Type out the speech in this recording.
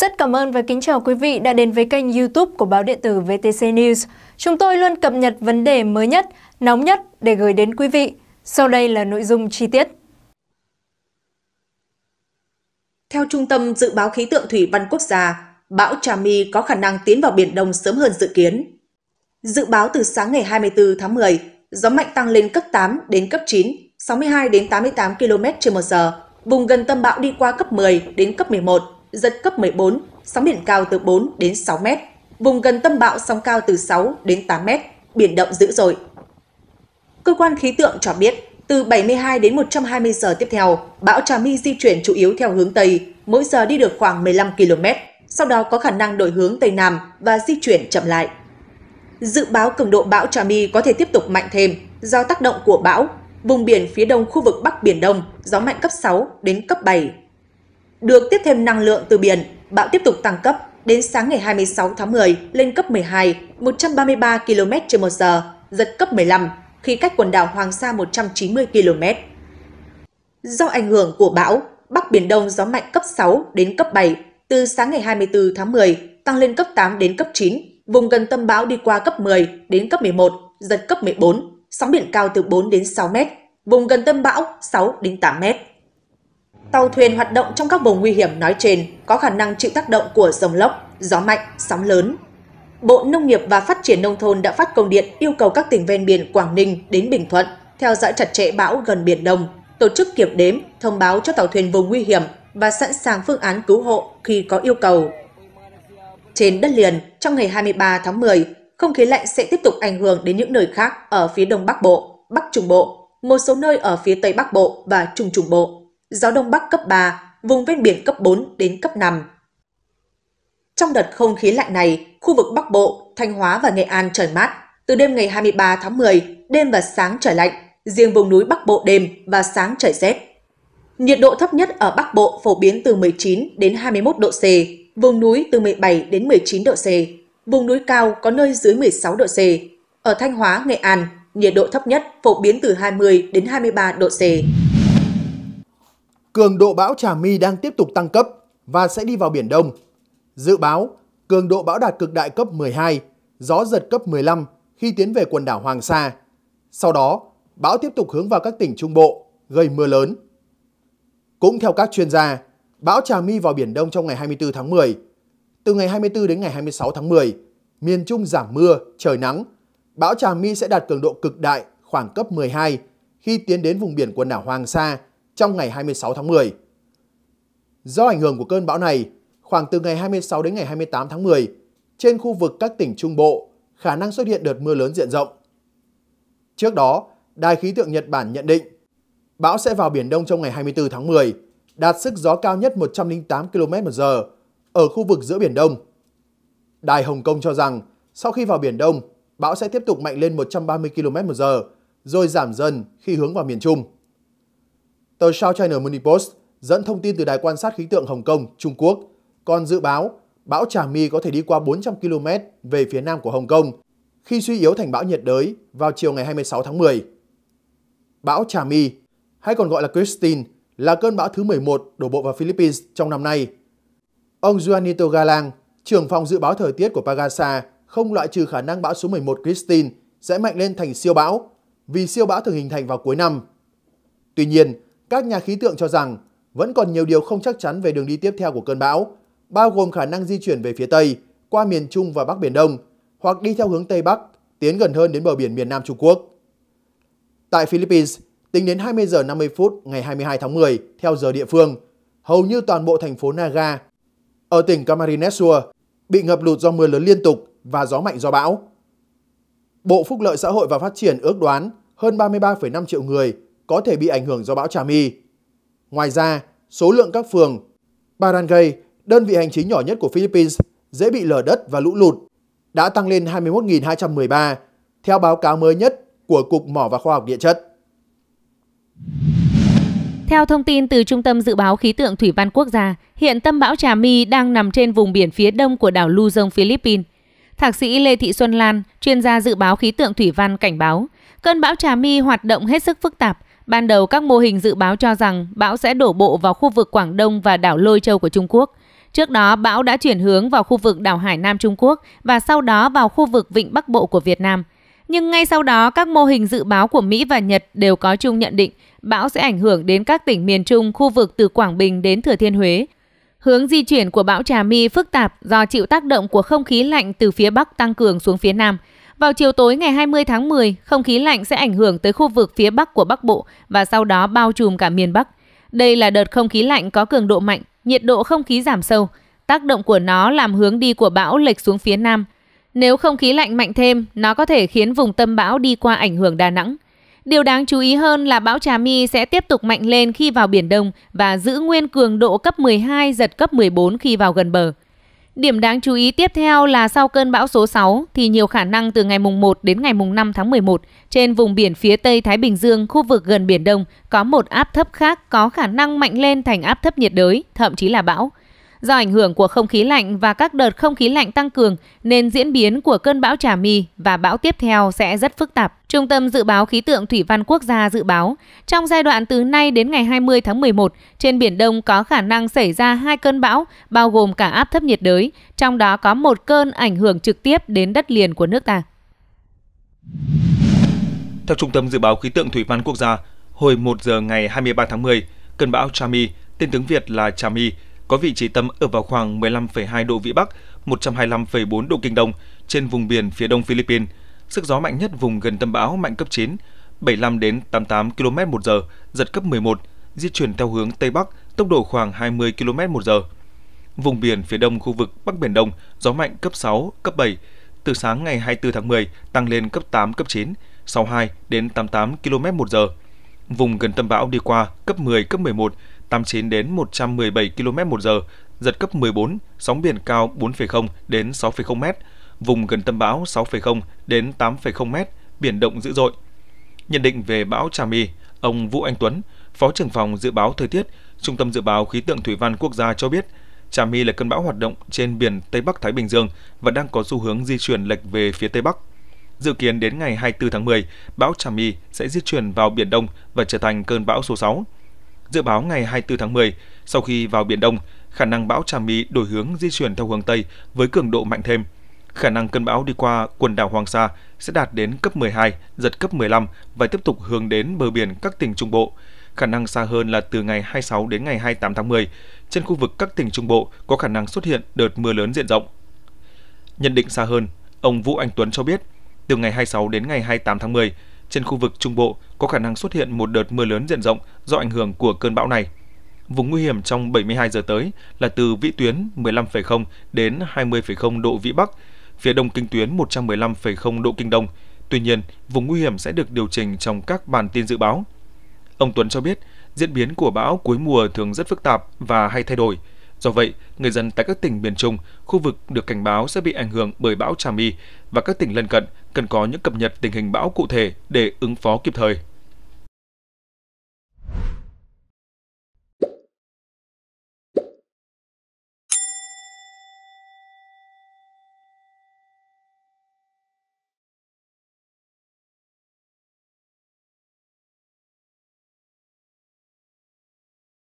Rất cảm ơn và kính chào quý vị đã đến với kênh youtube của báo điện tử VTC News. Chúng tôi luôn cập nhật vấn đề mới nhất, nóng nhất để gửi đến quý vị. Sau đây là nội dung chi tiết. Theo Trung tâm Dự báo Khí tượng Thủy văn Quốc gia, bão Trà My có khả năng tiến vào Biển Đông sớm hơn dự kiến. Dự báo từ sáng ngày 24 tháng 10, gió mạnh tăng lên cấp 8 đến cấp 9, 62 đến 88 km/h, vùng gần tâm bão đi qua cấp 10 đến cấp 11, giật cấp 14, sóng biển cao từ 4 đến 6 mét. Vùng gần tâm bão sóng cao từ 6 đến 8 mét, biển động dữ dội. Cơ quan khí tượng cho biết, từ 72 đến 120 giờ tiếp theo, bão Trà My di chuyển chủ yếu theo hướng Tây, mỗi giờ đi được khoảng 15 km, sau đó có khả năng đổi hướng Tây Nam và di chuyển chậm lại. Dự báo cường độ bão Trà My có thể tiếp tục mạnh thêm do tác động của bão. Vùng biển phía đông khu vực Bắc Biển Đông, gió mạnh cấp 6 đến cấp 7, được tiếp thêm năng lượng từ biển, bão tiếp tục tăng cấp đến sáng ngày 26 tháng 10 lên cấp 12, 133 km h giật cấp 15 khi cách quần đảo Hoàng Sa 190 km. Do ảnh hưởng của bão, Bắc Biển Đông gió mạnh cấp 6 đến cấp 7, từ sáng ngày 24 tháng 10 tăng lên cấp 8 đến cấp 9, vùng gần tâm bão đi qua cấp 10 đến cấp 11, giật cấp 14, sóng biển cao từ 4 đến 6 mét, vùng gần tâm bão 6 đến 8 mét. Tàu thuyền hoạt động trong các vùng nguy hiểm nói trên có khả năng chịu tác động của dòng lốc, gió mạnh, sóng lớn. Bộ Nông nghiệp và Phát triển Nông thôn đã phát công điện yêu cầu các tỉnh ven biển Quảng Ninh đến Bình Thuận theo dõi chặt chẽ bão gần Biển Đông, tổ chức kiểm đếm, thông báo cho tàu thuyền vùng nguy hiểm và sẵn sàng phương án cứu hộ khi có yêu cầu. Trên đất liền, trong ngày 23 tháng 10, không khí lạnh sẽ tiếp tục ảnh hưởng đến những nơi khác ở phía Đông Bắc Bộ, Bắc Trung Bộ, một số nơi ở phía Tây Bắc Bộ và Trung Trung Bộ gió đông bắc cấp 3, vùng ven biển cấp 4 đến cấp 5. Trong đợt không khí lạnh này, khu vực Bắc Bộ, Thanh Hóa và Nghệ An trời mát. Từ đêm ngày 23 tháng 10, đêm và sáng trời lạnh, riêng vùng núi Bắc Bộ đêm và sáng trời rét. Nhiệt độ thấp nhất ở Bắc Bộ phổ biến từ 19 đến 21 độ C, vùng núi từ 17 đến 19 độ C, vùng núi cao có nơi dưới 16 độ C. Ở Thanh Hóa, Nghệ An, nhiệt độ thấp nhất phổ biến từ 20 đến 23 độ C cường độ bão Trà My đang tiếp tục tăng cấp và sẽ đi vào Biển Đông. Dự báo, cường độ bão đạt cực đại cấp 12, gió giật cấp 15 khi tiến về quần đảo Hoàng Sa. Sau đó, bão tiếp tục hướng vào các tỉnh Trung Bộ, gây mưa lớn. Cũng theo các chuyên gia, bão Trà My vào Biển Đông trong ngày 24 tháng 10. Từ ngày 24 đến ngày 26 tháng 10, miền Trung giảm mưa, trời nắng. Bão Trà My sẽ đạt cường độ cực đại khoảng cấp 12 khi tiến đến vùng biển quần đảo Hoàng Sa, trong ngày 26 tháng 10. Do ảnh hưởng của cơn bão này, khoảng từ ngày 26 đến ngày 28 tháng 10, trên khu vực các tỉnh Trung Bộ khả năng xuất hiện đợt mưa lớn diện rộng. Trước đó, Đài khí tượng Nhật Bản nhận định bão sẽ vào Biển Đông trong ngày 24 tháng 10, đạt sức gió cao nhất 108 km/h ở khu vực giữa Biển Đông. Đài Hồng Kông cho rằng sau khi vào Biển Đông, bão sẽ tiếp tục mạnh lên 130 km/h rồi giảm dần khi hướng vào miền Trung. Tờ South China Morning Post dẫn thông tin từ Đài quan sát khí tượng Hồng Kông, Trung Quốc, còn dự báo bão Trà My có thể đi qua 400 km về phía nam của Hồng Kông khi suy yếu thành bão nhiệt đới vào chiều ngày 26 tháng 10. Bão Trà My, hay còn gọi là Christine, là cơn bão thứ 11 đổ bộ vào Philippines trong năm nay. Ông Juanito Galang, trưởng phòng dự báo thời tiết của Pagasa, không loại trừ khả năng bão số 11 Christine sẽ mạnh lên thành siêu bão vì siêu bão thường hình thành vào cuối năm. Tuy nhiên, các nhà khí tượng cho rằng vẫn còn nhiều điều không chắc chắn về đường đi tiếp theo của cơn bão, bao gồm khả năng di chuyển về phía Tây, qua miền Trung và Bắc Biển Đông, hoặc đi theo hướng Tây Bắc, tiến gần hơn đến bờ biển miền Nam Trung Quốc. Tại Philippines, tính đến 20 giờ 50 phút ngày 22 tháng 10 theo giờ địa phương, hầu như toàn bộ thành phố Naga ở tỉnh Camarines Sur bị ngập lụt do mưa lớn liên tục và gió mạnh do bão. Bộ Phúc lợi Xã hội và Phát triển ước đoán hơn 33,5 triệu người có thể bị ảnh hưởng do bão Trà My. Ngoài ra, số lượng các phường, barangay, đơn vị hành chính nhỏ nhất của Philippines dễ bị lở đất và lũ lụt đã tăng lên 21.213 theo báo cáo mới nhất của Cục Mỏ và Khoa học Địa chất. Theo thông tin từ Trung tâm Dự báo Khí tượng Thủy văn Quốc gia, hiện tâm bão Trà My đang nằm trên vùng biển phía đông của đảo Luzon, Philippines. Thạc sĩ Lê Thị Xuân Lan, chuyên gia dự báo khí tượng thủy văn cảnh báo, cơn bão Trà My hoạt động hết sức phức tạp, Ban đầu các mô hình dự báo cho rằng bão sẽ đổ bộ vào khu vực Quảng Đông và đảo Lôi Châu của Trung Quốc. Trước đó, bão đã chuyển hướng vào khu vực đảo Hải Nam Trung Quốc và sau đó vào khu vực Vịnh Bắc Bộ của Việt Nam. Nhưng ngay sau đó, các mô hình dự báo của Mỹ và Nhật đều có chung nhận định bão sẽ ảnh hưởng đến các tỉnh miền Trung, khu vực từ Quảng Bình đến Thừa Thiên Huế. Hướng di chuyển của bão Trà My phức tạp do chịu tác động của không khí lạnh từ phía Bắc tăng cường xuống phía Nam – vào chiều tối ngày 20 tháng 10, không khí lạnh sẽ ảnh hưởng tới khu vực phía Bắc của Bắc Bộ và sau đó bao trùm cả miền Bắc. Đây là đợt không khí lạnh có cường độ mạnh, nhiệt độ không khí giảm sâu. Tác động của nó làm hướng đi của bão lệch xuống phía Nam. Nếu không khí lạnh mạnh thêm, nó có thể khiến vùng tâm bão đi qua ảnh hưởng Đà Nẵng. Điều đáng chú ý hơn là bão Trà My sẽ tiếp tục mạnh lên khi vào Biển Đông và giữ nguyên cường độ cấp 12 giật cấp 14 khi vào gần bờ. Điểm đáng chú ý tiếp theo là sau cơn bão số 6 thì nhiều khả năng từ ngày mùng 1 đến ngày mùng 5 tháng 11 trên vùng biển phía Tây Thái Bình Dương, khu vực gần Biển Đông có một áp thấp khác có khả năng mạnh lên thành áp thấp nhiệt đới, thậm chí là bão. Do ảnh hưởng của không khí lạnh và các đợt không khí lạnh tăng cường nên diễn biến của cơn bão Trà My và bão tiếp theo sẽ rất phức tạp. Trung tâm Dự báo Khí tượng Thủy văn Quốc gia dự báo, trong giai đoạn từ nay đến ngày 20 tháng 11, trên Biển Đông có khả năng xảy ra hai cơn bão, bao gồm cả áp thấp nhiệt đới, trong đó có một cơn ảnh hưởng trực tiếp đến đất liền của nước ta. Theo Trung tâm Dự báo Khí tượng Thủy văn Quốc gia, hồi 1 giờ ngày 23 tháng 10, cơn bão trà Chami, tên tiếng Việt là trà Chami, có vị trí tâm ở vào khoảng 15,2 độ Vĩ Bắc, 125,4 độ Kinh Đông trên vùng biển phía đông Philippines. Sức gió mạnh nhất vùng gần tâm bão mạnh cấp 9, 75 đến 88 km một giờ, giật cấp 11, di chuyển theo hướng Tây Bắc, tốc độ khoảng 20 km một giờ. Vùng biển phía đông khu vực Bắc Biển Đông, gió mạnh cấp 6, cấp 7, từ sáng ngày 24 tháng 10 tăng lên cấp 8, cấp 9, 62 đến 88 km một giờ. Vùng gần tâm bão đi qua cấp 10, cấp 11, 89 đến 117 km một giờ, giật cấp 14, sóng biển cao 4,0 đến 6,0 m, vùng gần tâm bão 6,0 đến 8,0 m, biển động dữ dội. Nhận định về bão Trà My, ông Vũ Anh Tuấn, Phó trưởng phòng dự báo thời tiết, Trung tâm dự báo khí tượng thủy văn quốc gia cho biết, Trà My là cơn bão hoạt động trên biển Tây Bắc Thái Bình Dương và đang có xu hướng di chuyển lệch về phía Tây Bắc. Dự kiến đến ngày 24 tháng 10, bão Trà My sẽ di chuyển vào Biển Đông và trở thành cơn bão số 6. Dự báo ngày 24 tháng 10, sau khi vào Biển Đông, khả năng bão Trà Mi đổi hướng di chuyển theo hướng Tây với cường độ mạnh thêm. Khả năng cơn bão đi qua quần đảo Hoàng Sa sẽ đạt đến cấp 12, giật cấp 15 và tiếp tục hướng đến bờ biển các tỉnh Trung Bộ. Khả năng xa hơn là từ ngày 26 đến ngày 28 tháng 10. Trên khu vực các tỉnh Trung Bộ có khả năng xuất hiện đợt mưa lớn diện rộng. Nhận định xa hơn, ông Vũ Anh Tuấn cho biết, từ ngày 26 đến ngày 28 tháng 10, trên khu vực Trung Bộ có khả năng xuất hiện một đợt mưa lớn diện rộng do ảnh hưởng của cơn bão này. Vùng nguy hiểm trong 72 giờ tới là từ vĩ tuyến 15,0 đến 20,0 độ vĩ Bắc, phía đông kinh tuyến 115,0 độ kinh Đông. Tuy nhiên, vùng nguy hiểm sẽ được điều chỉnh trong các bản tin dự báo. Ông Tuấn cho biết, diễn biến của bão cuối mùa thường rất phức tạp và hay thay đổi – Do vậy, người dân tại các tỉnh miền Trung, khu vực được cảnh báo sẽ bị ảnh hưởng bởi bão Trà My và các tỉnh lân cận cần có những cập nhật tình hình bão cụ thể để ứng phó kịp thời.